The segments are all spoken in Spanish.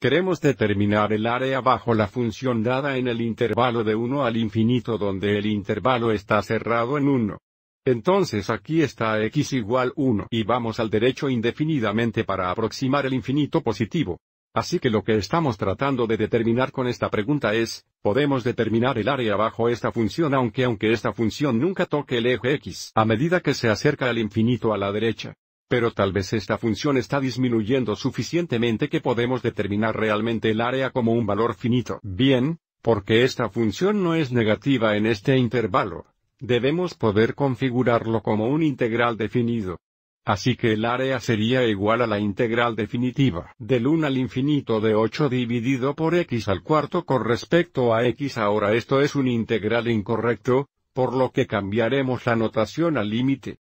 Queremos determinar el área bajo la función dada en el intervalo de 1 al infinito donde el intervalo está cerrado en 1. Entonces aquí está x igual 1 y vamos al derecho indefinidamente para aproximar el infinito positivo. Así que lo que estamos tratando de determinar con esta pregunta es, podemos determinar el área bajo esta función aunque aunque esta función nunca toque el eje x a medida que se acerca al infinito a la derecha pero tal vez esta función está disminuyendo suficientemente que podemos determinar realmente el área como un valor finito. Bien, porque esta función no es negativa en este intervalo, debemos poder configurarlo como un integral definido. Así que el área sería igual a la integral definitiva del 1 al infinito de 8 dividido por x al cuarto con respecto a x. Ahora esto es un integral incorrecto, por lo que cambiaremos la notación al límite.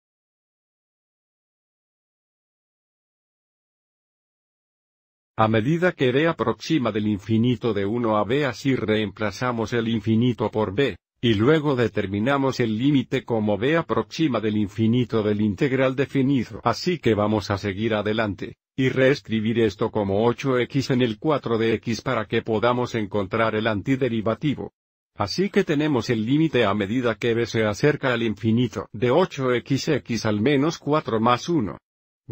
A medida que b aproxima del infinito de 1 a b así reemplazamos el infinito por b, y luego determinamos el límite como b aproxima del infinito del integral definido. Así que vamos a seguir adelante, y reescribir esto como 8x en el 4 de x para que podamos encontrar el antiderivativo. Así que tenemos el límite a medida que b se acerca al infinito de 8xx al menos 4 más 1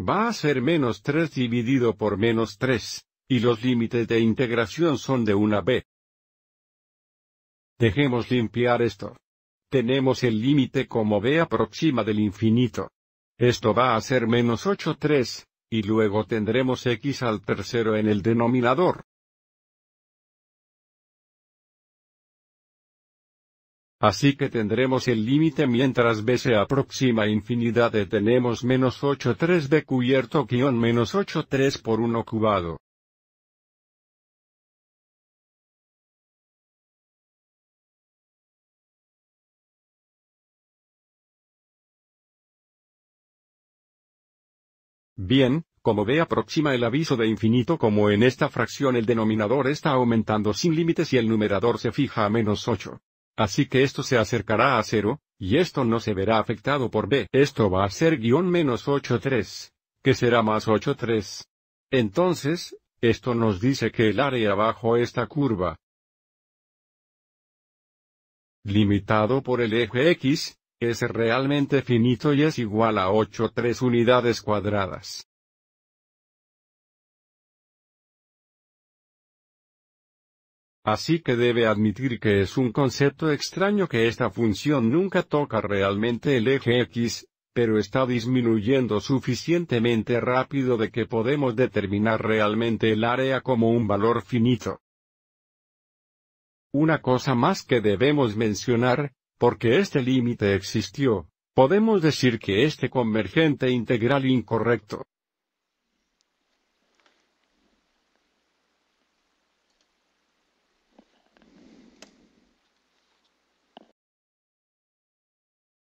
va a ser menos 3 dividido por menos 3, y los límites de integración son de una b. Dejemos limpiar esto. Tenemos el límite como b aproxima del infinito. Esto va a ser menos 8 3, y luego tendremos x al tercero en el denominador. Así que tendremos el límite mientras b se aproxima a infinidad de tenemos menos 83 de cubierto guión menos 83 por 1 cubado. Bien, como b aproxima el aviso de infinito como en esta fracción el denominador está aumentando sin límites y el numerador se fija a menos 8. Así que esto se acercará a cero, y esto no se verá afectado por b. Esto va a ser guión menos 8,3, que será más 8,3. Entonces, esto nos dice que el área bajo esta curva, limitado por el eje X, es realmente finito y es igual a 8,3 unidades cuadradas. Así que debe admitir que es un concepto extraño que esta función nunca toca realmente el eje X, pero está disminuyendo suficientemente rápido de que podemos determinar realmente el área como un valor finito. Una cosa más que debemos mencionar, porque este límite existió, podemos decir que este convergente integral incorrecto,